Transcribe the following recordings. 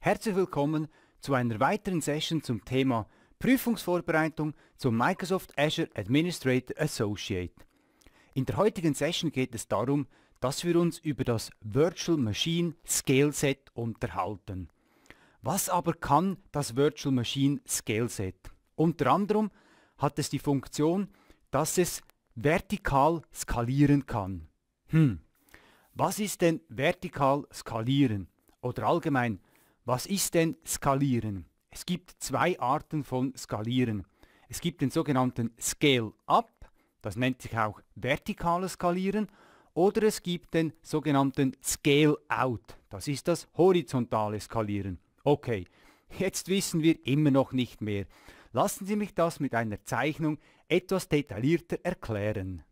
Herzlich willkommen zu einer weiteren Session zum Thema Prüfungsvorbereitung zum Microsoft Azure Administrator Associate. In der heutigen Session geht es darum, dass wir uns über das Virtual Machine Scaleset unterhalten. Was aber kann das Virtual Machine Scaleset? Unter anderem hat es die Funktion, dass es vertikal skalieren kann. Hm. Was ist denn vertikal skalieren? Oder allgemein was ist denn Skalieren? Es gibt zwei Arten von Skalieren. Es gibt den sogenannten Scale-Up, das nennt sich auch vertikales Skalieren, oder es gibt den sogenannten Scale-Out, das ist das horizontale Skalieren. Okay, jetzt wissen wir immer noch nicht mehr. Lassen Sie mich das mit einer Zeichnung etwas detaillierter erklären.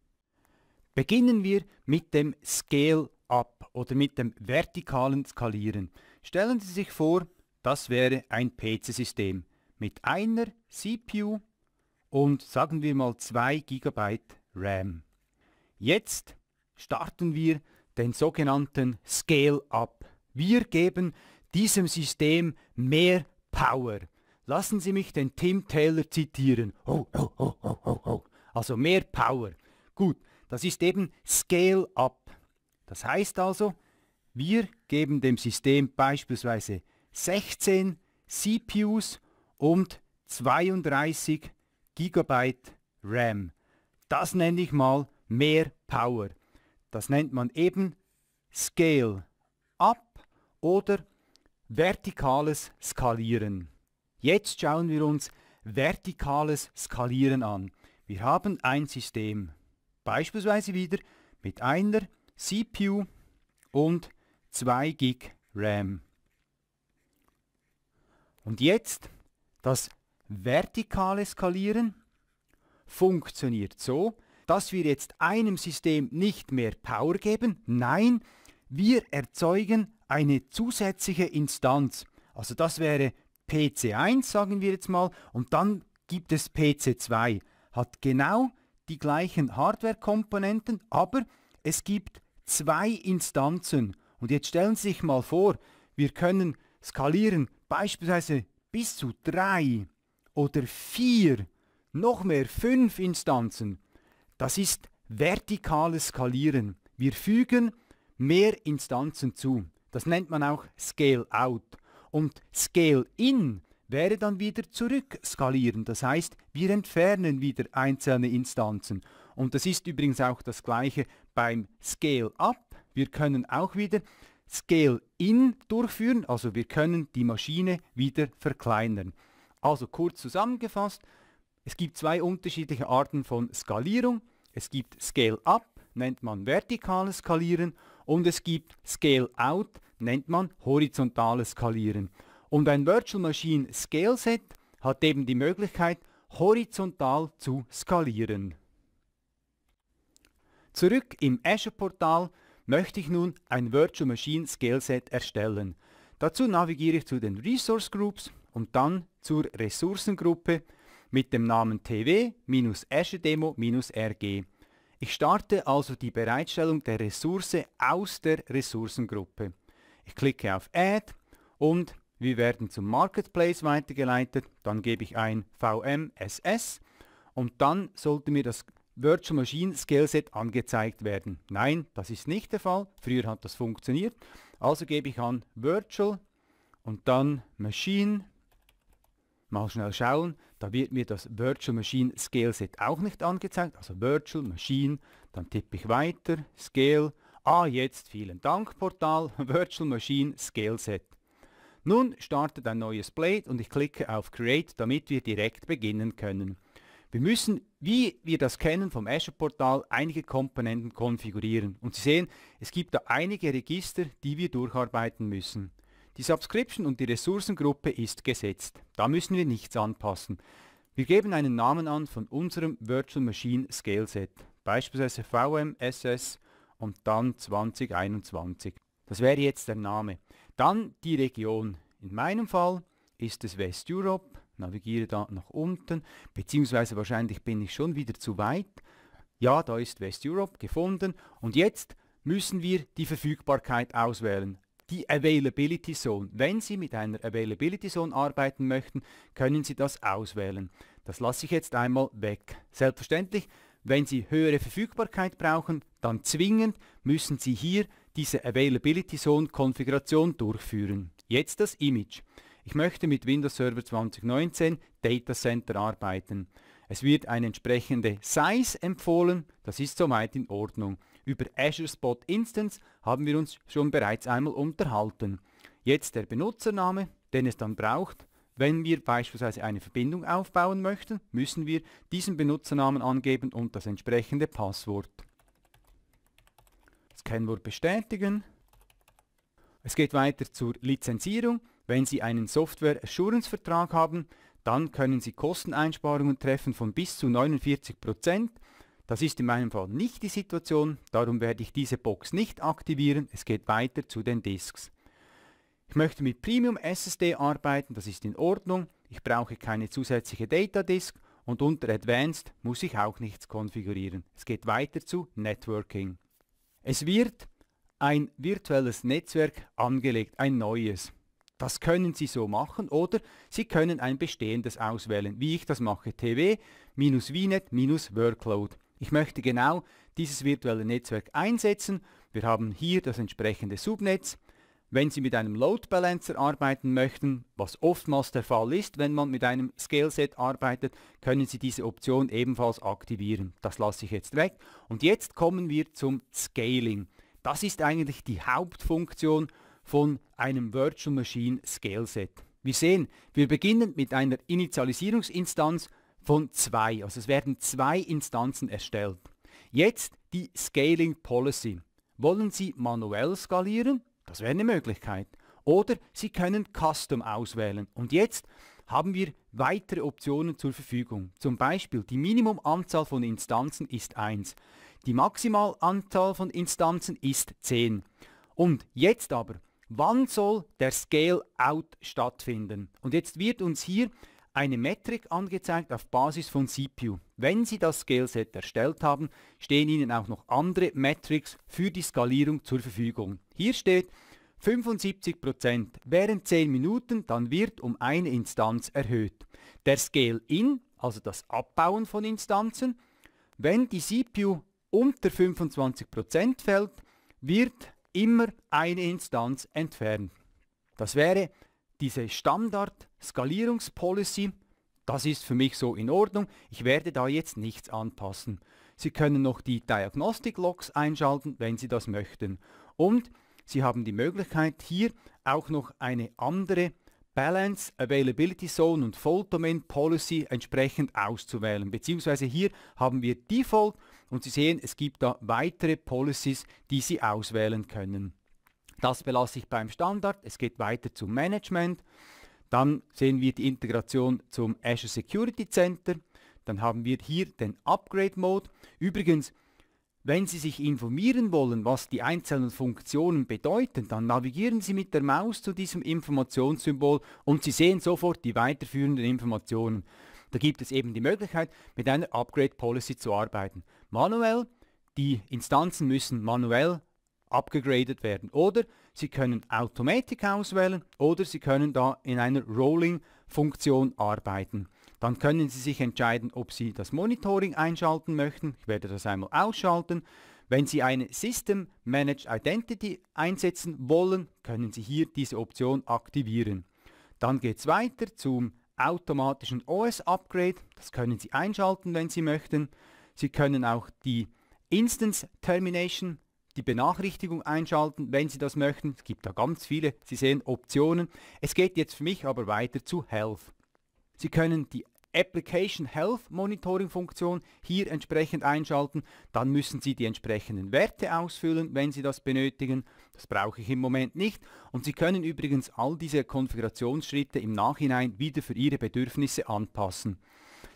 Beginnen wir mit dem Scale-Up oder mit dem vertikalen Skalieren. Stellen Sie sich vor, das wäre ein PC-System mit einer CPU und sagen wir mal 2 GB RAM. Jetzt starten wir den sogenannten Scale-up. Wir geben diesem System mehr Power. Lassen Sie mich den Tim Taylor zitieren. Oh, oh, oh, oh, oh, oh. Also mehr Power. Gut, das ist eben Scale-up. Das heißt also, wir geben dem System beispielsweise 16 CPUs und 32 GB RAM. Das nenne ich mal mehr Power. Das nennt man eben Scale Up oder vertikales Skalieren. Jetzt schauen wir uns vertikales Skalieren an. Wir haben ein System, beispielsweise wieder mit einer CPU und 2 Gig RAM. Und jetzt das vertikale Skalieren funktioniert so, dass wir jetzt einem System nicht mehr Power geben, nein, wir erzeugen eine zusätzliche Instanz. Also das wäre PC1, sagen wir jetzt mal, und dann gibt es PC2. Hat genau die gleichen Hardware-Komponenten, aber es gibt zwei Instanzen. Und jetzt stellen Sie sich mal vor, wir können skalieren beispielsweise bis zu drei oder vier, noch mehr fünf Instanzen. Das ist vertikales Skalieren. Wir fügen mehr Instanzen zu. Das nennt man auch Scale Out. Und Scale In wäre dann wieder zurück skalieren. Das heißt, wir entfernen wieder einzelne Instanzen. Und das ist übrigens auch das gleiche beim Scale-up. Wir können auch wieder Scale-in durchführen, also wir können die Maschine wieder verkleinern. Also kurz zusammengefasst, es gibt zwei unterschiedliche Arten von Skalierung. Es gibt Scale-up, nennt man vertikales Skalieren, und es gibt Scale-out, nennt man horizontales Skalieren. Und ein Virtual Machine Scale Set hat eben die Möglichkeit, horizontal zu skalieren. Zurück im Azure-Portal möchte ich nun ein Virtual Machine Scaleset erstellen. Dazu navigiere ich zu den Resource Groups und dann zur Ressourcengruppe mit dem Namen tw-azure-demo-rg. Ich starte also die Bereitstellung der Ressource aus der Ressourcengruppe. Ich klicke auf Add und wir werden zum Marketplace weitergeleitet. Dann gebe ich ein VMSS und dann sollte mir das Virtual Machine Skillset angezeigt werden. Nein, das ist nicht der Fall. Früher hat das funktioniert. Also gebe ich an Virtual und dann Machine. Mal schnell schauen, da wird mir das Virtual Machine Scaleset auch nicht angezeigt. Also Virtual Machine, dann tippe ich weiter, Scale. Ah, jetzt vielen Dank Portal, Virtual Machine Scaleset. Nun startet ein neues Blade und ich klicke auf Create, damit wir direkt beginnen können. Wir müssen, wie wir das kennen vom Azure-Portal, einige Komponenten konfigurieren. Und Sie sehen, es gibt da einige Register, die wir durcharbeiten müssen. Die Subscription und die Ressourcengruppe ist gesetzt. Da müssen wir nichts anpassen. Wir geben einen Namen an von unserem Virtual Machine Scale Set, beispielsweise VMSS und dann 2021. Das wäre jetzt der Name. Dann die Region. In meinem Fall ist es West Europe, navigiere da nach unten, beziehungsweise wahrscheinlich bin ich schon wieder zu weit. Ja, da ist West Europe gefunden und jetzt müssen wir die Verfügbarkeit auswählen. Die Availability Zone. Wenn Sie mit einer Availability Zone arbeiten möchten, können Sie das auswählen. Das lasse ich jetzt einmal weg. Selbstverständlich, wenn Sie höhere Verfügbarkeit brauchen, dann zwingend müssen Sie hier diese Availability Zone Konfiguration durchführen. Jetzt das Image ich möchte mit Windows Server 2019 Data Center arbeiten. Es wird eine entsprechende Size empfohlen, das ist soweit in Ordnung. Über Azure Spot Instance haben wir uns schon bereits einmal unterhalten. Jetzt der Benutzername, den es dann braucht. Wenn wir beispielsweise eine Verbindung aufbauen möchten, müssen wir diesen Benutzernamen angeben und das entsprechende Passwort. Das Kennwort bestätigen. Es geht weiter zur Lizenzierung. Wenn Sie einen Software Assurance Vertrag haben, dann können Sie Kosteneinsparungen treffen von bis zu 49%. Das ist in meinem Fall nicht die Situation, darum werde ich diese Box nicht aktivieren, es geht weiter zu den Disks. Ich möchte mit Premium SSD arbeiten, das ist in Ordnung, ich brauche keine zusätzliche Data Disk und unter Advanced muss ich auch nichts konfigurieren. Es geht weiter zu Networking. Es wird ein virtuelles Netzwerk angelegt, ein neues. Das können Sie so machen oder Sie können ein bestehendes auswählen, wie ich das mache, tw-vnet-workload. Ich möchte genau dieses virtuelle Netzwerk einsetzen. Wir haben hier das entsprechende Subnetz. Wenn Sie mit einem Load Balancer arbeiten möchten, was oftmals der Fall ist, wenn man mit einem Scaleset arbeitet, können Sie diese Option ebenfalls aktivieren. Das lasse ich jetzt weg. Und jetzt kommen wir zum Scaling. Das ist eigentlich die Hauptfunktion von einem Virtual Machine Scale Set. Wir sehen, wir beginnen mit einer Initialisierungsinstanz von zwei, also es werden zwei Instanzen erstellt. Jetzt die Scaling Policy. Wollen Sie manuell skalieren? Das wäre eine Möglichkeit. Oder Sie können Custom auswählen. Und jetzt haben wir weitere Optionen zur Verfügung. Zum Beispiel die Minimumanzahl von Instanzen ist 1. Die Maximalanzahl von Instanzen ist 10. Und jetzt aber Wann soll der Scale-out stattfinden? Und jetzt wird uns hier eine Metrik angezeigt auf Basis von CPU. Wenn Sie das Scaleset erstellt haben, stehen Ihnen auch noch andere Metrics für die Skalierung zur Verfügung. Hier steht 75% während 10 Minuten, dann wird um eine Instanz erhöht. Der Scale-in, also das Abbauen von Instanzen, wenn die CPU unter 25% fällt, wird immer eine Instanz entfernt. Das wäre diese Standard-Skalierungspolicy. Das ist für mich so in Ordnung. Ich werde da jetzt nichts anpassen. Sie können noch die Diagnostik-Logs einschalten, wenn Sie das möchten. Und Sie haben die Möglichkeit, hier auch noch eine andere Balance, Availability Zone und Fault Domain Policy entsprechend auszuwählen. Beziehungsweise hier haben wir Default und Sie sehen, es gibt da weitere Policies, die Sie auswählen können. Das belasse ich beim Standard. Es geht weiter zum Management. Dann sehen wir die Integration zum Azure Security Center. Dann haben wir hier den Upgrade Mode. Übrigens, wenn Sie sich informieren wollen, was die einzelnen Funktionen bedeuten, dann navigieren Sie mit der Maus zu diesem Informationssymbol und Sie sehen sofort die weiterführenden Informationen. Da gibt es eben die Möglichkeit, mit einer Upgrade Policy zu arbeiten. Manuell, die Instanzen müssen manuell abgegradet werden oder Sie können Automatik auswählen oder Sie können da in einer Rolling Funktion arbeiten. Dann können Sie sich entscheiden, ob Sie das Monitoring einschalten möchten. Ich werde das einmal ausschalten. Wenn Sie eine System Managed Identity einsetzen wollen, können Sie hier diese Option aktivieren. Dann geht es weiter zum automatischen OS-Upgrade. Das können Sie einschalten, wenn Sie möchten. Sie können auch die Instance Termination, die Benachrichtigung einschalten, wenn Sie das möchten. Es gibt da ganz viele, Sie sehen Optionen. Es geht jetzt für mich aber weiter zu Health. Sie können die Application Health Monitoring Funktion hier entsprechend einschalten. Dann müssen Sie die entsprechenden Werte ausfüllen, wenn Sie das benötigen. Das brauche ich im Moment nicht. Und Sie können übrigens all diese Konfigurationsschritte im Nachhinein wieder für Ihre Bedürfnisse anpassen.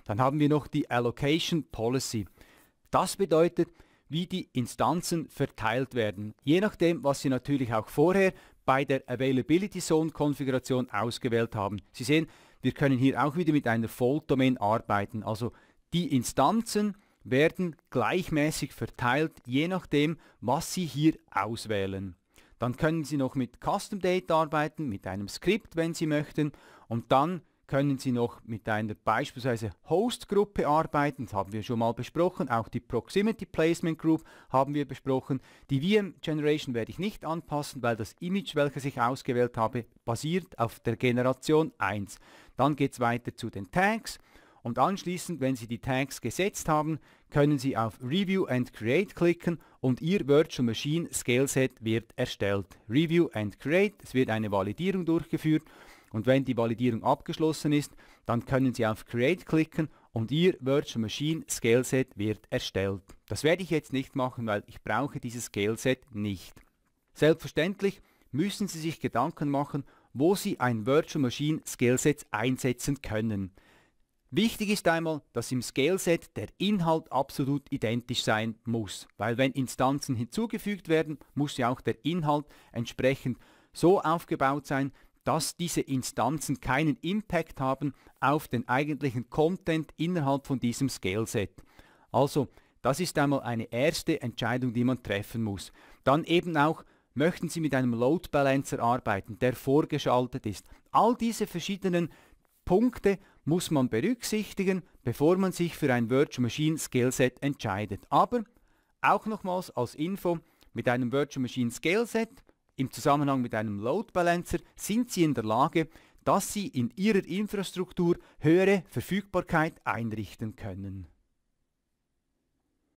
Dann haben wir noch die Allocation Policy. Das bedeutet, wie die Instanzen verteilt werden, je nachdem, was Sie natürlich auch vorher bei der Availability Zone Konfiguration ausgewählt haben. Sie sehen, wir können hier auch wieder mit einer Fault-Domain arbeiten. Also die Instanzen werden gleichmäßig verteilt, je nachdem, was Sie hier auswählen. Dann können Sie noch mit Custom Date arbeiten, mit einem Skript, wenn Sie möchten. Und dann können Sie noch mit einer beispielsweise Host-Gruppe arbeiten, das haben wir schon mal besprochen, auch die Proximity Placement Group haben wir besprochen. Die VM Generation werde ich nicht anpassen, weil das Image, welches ich ausgewählt habe, basiert auf der Generation 1. Dann geht es weiter zu den Tags und anschließend, wenn Sie die Tags gesetzt haben, können Sie auf Review and Create klicken und Ihr Virtual Machine Scaleset wird erstellt. Review and Create, es wird eine Validierung durchgeführt und wenn die Validierung abgeschlossen ist, dann können Sie auf Create klicken und Ihr Virtual Machine Scaleset wird erstellt. Das werde ich jetzt nicht machen, weil ich brauche dieses Scaleset nicht. Selbstverständlich müssen Sie sich Gedanken machen, wo Sie ein Virtual Machine Scaleset einsetzen können. Wichtig ist einmal, dass im Scaleset der Inhalt absolut identisch sein muss, weil wenn Instanzen hinzugefügt werden, muss ja auch der Inhalt entsprechend so aufgebaut sein, dass diese Instanzen keinen Impact haben auf den eigentlichen Content innerhalb von diesem Scaleset. Also, das ist einmal eine erste Entscheidung, die man treffen muss. Dann eben auch möchten Sie mit einem Load Balancer arbeiten, der vorgeschaltet ist. All diese verschiedenen Punkte muss man berücksichtigen, bevor man sich für ein Virtual Machine Skillset entscheidet. Aber auch nochmals als Info, mit einem Virtual Machine Scaleset im Zusammenhang mit einem Load Balancer sind Sie in der Lage, dass Sie in Ihrer Infrastruktur höhere Verfügbarkeit einrichten können.